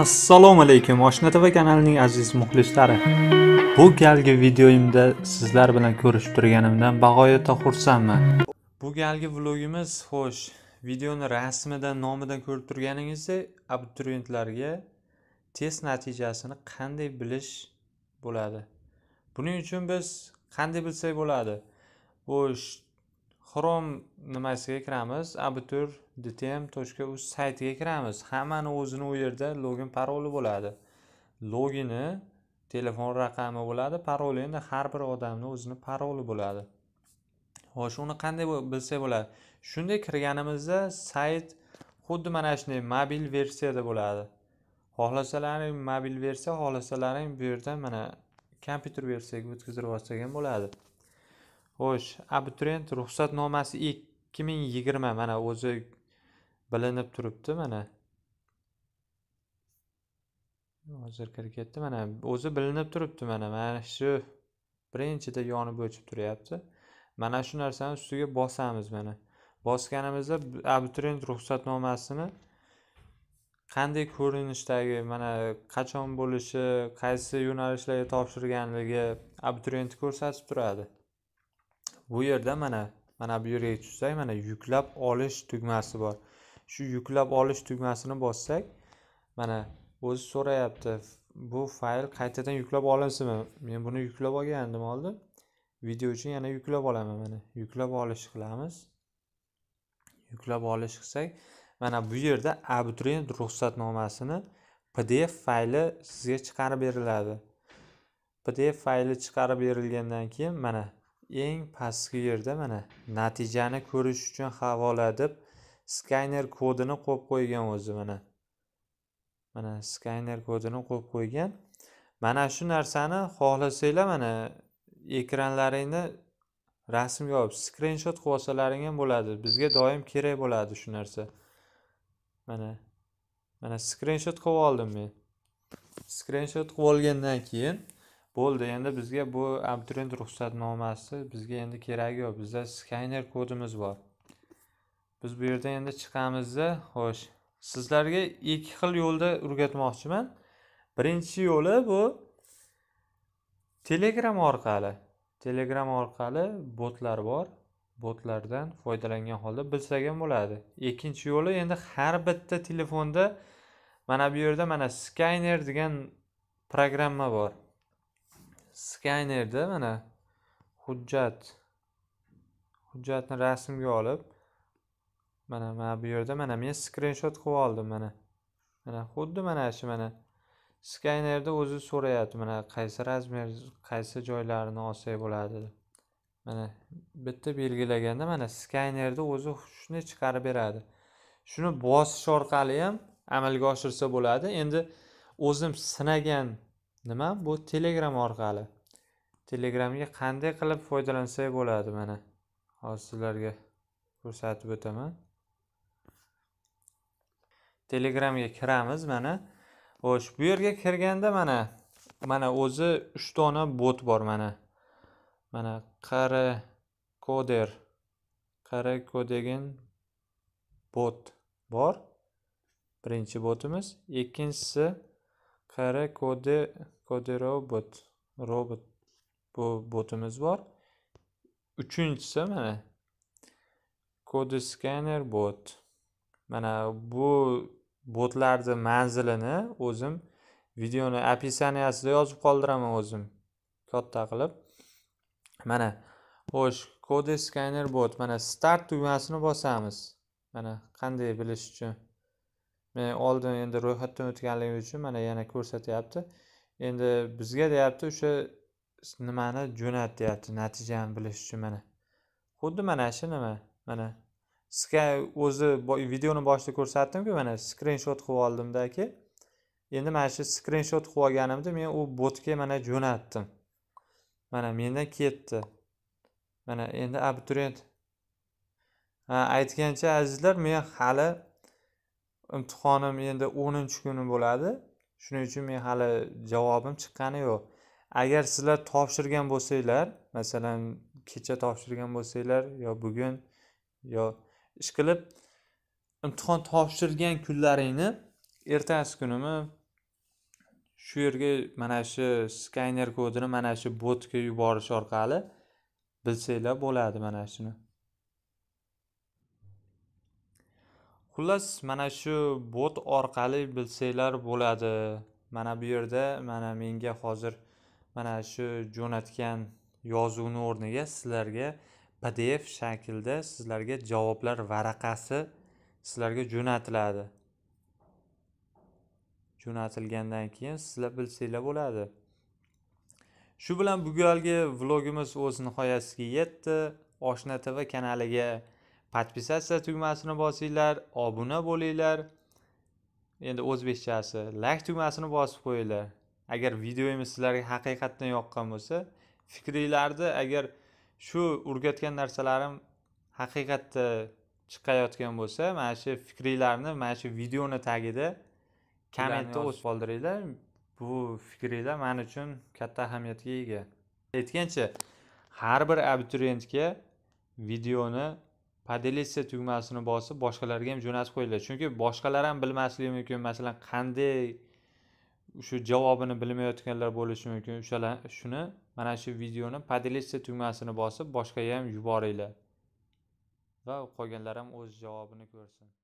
assalomu alaykum oshna tv kanalining aziz muxlislari bu galgi videoyimda sizlar bilan ko'rishib turganimdan bag'oyatda xursandman bu galgi vlogimiz xo'sh videoni rasmidan nomidan ko'rib turganingizdek abituriyentlarga test natijasini qanday bilish bo'ladi buning uchun biz qanday bilsak bo'ladi xo'sh chrome nimasiga kiramiz abitur dtm точка uz saytiga kiramiz hammani o'zini u yerda login paroli bo'ladi logini telefon raqami bo'ladi paroli endi har bir odamni o'zini paroli bo'ladi xo'sh uni qanday bilsak bo'ladi shunday kirganimizda sayt xuddi mana shunday mobil versiyada bo'ladi xohlasalaring mobil versiya xohlasalaring bu yerda mana kompyuter versiyaga o'tkazib yuborsak ham bo'ladi xo'sh abituriyent ruxsatnomasi ikki ming yigirma mana o'zi bilinib turibdi mana hozir kirib ketdi mana o'zi bilinib turibdi mana mana shu birinchida yonib o'chib turyapti mana shu narsani ustiga bosamiz mana bosganimizda abituriyent ruxsatnomasini qanday ko'rinishdagi mana qachon bo'lishi qaysi yo'nalishlarga topshirganligi abituriyentni ko'rsatib turadi bu yerda mana mana bu yerga tushsak mana yuklab olish tugmasi bor shu yuklab olish tugmasini bossak mana o'zi so'rayapti bu fayl qaytadan yuklab olinsinmi men buni yuklab olgandim oldin video uchun yana yuklab olaman mana yuklab olish qilamiz yuklab olish qilsak mana bu yerda abituriyent ruxsatnomasini pdf fayli sizga chiqarib beriladi pdf fayli chiqarib berilgandan keyin mana eng pastki yerda mana natijani ko'rish uchun havola deb skayner kodini qo'yib qo'ygan o'zi mana mana skayner kodini qo'yib qo'ygan mana shu narsani xohlasanglar mana ekranlaringni rasmga olib skrinshot qilib olsalaring ham bo'ladi bizga doim kerak bo'ladi shu narsa mana mana skrinshot qilib oldim men skrinshot qilib olgandan keyin bo'ldi endi bizga bu abituriyent ruxsatnomasi bizga endi keragi yo'q bizda skaner kodimiz bor biz bu yerdan endi chiqamizda xo'sh sizlarga ikki xil yo'lda o'rgatmoqchiman birinchi yo'li bu telegram orqali telegram orqali botlar bor botlardan foydalangan holda bilsak ham bo'ladi ikkinchi yo'li endi har bitta telefonda mana bu yerda mana skaner degan programma bor skaynerda mana hujjat hujjatni rasmga olib mana mana bu yerda mana men skrinshot qilib oldim mana mana xuddi mana shu mana skaynerda o'zi so'rayapti mana qaysi razmer qaysi joylarini olsak bo'ladi deb mana bitta belgilaganda mana skaynerda o'zi shuni chiqarib beradi shuni bosish orqali ham amalga oshirsa bo'ladi endi o'zim sinagan nima bu telegram orqali telegramga qanday qilib foydalansak bo'ladi mana hozir sizlarga ko'rsatib o'taman telegramga kiramiz mana xo'sh bu yerga kirganda mana mana o'zi 3 dona bot bor mana mana qari koder qari kodegin bot bor birinchi botimiz ikkinchisi qara kodi robot robot botimiz bor uchinchisi mana kodi skaner bot mana bu botlarni manzilini o'zim videoni описаниясida yozib qoldiraman o'zim katta qilib mana xo'sh kodi skaner bot mana start tugmasini bosamiz mana qanday bilish uchun men oldin endi ro'yxatdan o'tganligim uchun mana yana ko'rsatyapti endi bizga deyapti o'sha nimani jo'nat deyapti natijani bilish uchun mana xuddi mana shu nima mana sizga o'zi videoni boshida ko'rsatdimku mana skrinshot qilib oldimda keyin endi mana shu skrinshot qilib olganimda men u botga mana jo'natdim mana mendan ketdi mana endi abituriyent aytgancha azizlar men hali imtihonim endi o'ninchi kuni bo'ladi shuning uchun men hali javobim chiqqani yo'q agar sizlar topshirgan bo'lsanglar masalan kecha topshirgan bo'lsanglar yo bugun yo ishqilib imtihon topshirgan kunlaringni ertasi kunimi shu yerga mana shu skayner kodini mana shu botga yuborish orqali bilsanglar bo'ladi mana shuni xullas mana shu bot orqali bilsanglar bo'ladi mana bu yerda mana menga hozir mana shu jo'natgan yozuvni o'rniga sizlarga pdf shaklda sizlarga javoblar varaqasi sizlarga jo'natiladi jo'natilgandan keyin sizlar bilsanglar bo'ladi shu bilan bugungi vlogimiz o'z nihoyasiga yetdi oshna tv kanaliga podpisatsiya tugmasini bosinglar obuna bo'linglar endi o'zbekchasi layk tugmasini bosib qo'yinglar agar videomiz sizlarga haqiqatdan yoqqan bo'lsa fikringlarni agar shu o'rgatgan narsalarim haqiqatda chiqayotgan bo'lsa mana shu fikringlarni mana shu videoni tagida kommentda o'z qoldiringlar bu fikringlar men uchun katta ahamiyatga ega aytgancha har bir abituriyentga videoni podelиться tugmasini bosib boshqalarga ham jo'natib qo'yinglar chunki boshqalar ham bilmasligi mumkin masalan qanday shu javobini bilmayotganlar bo'lishi mumkin o'shalar shuni mana shu videoni podelиться tugmasini bosib boshqaga ham yuboringlar va qolganlar ham o'z javobini ko'rsin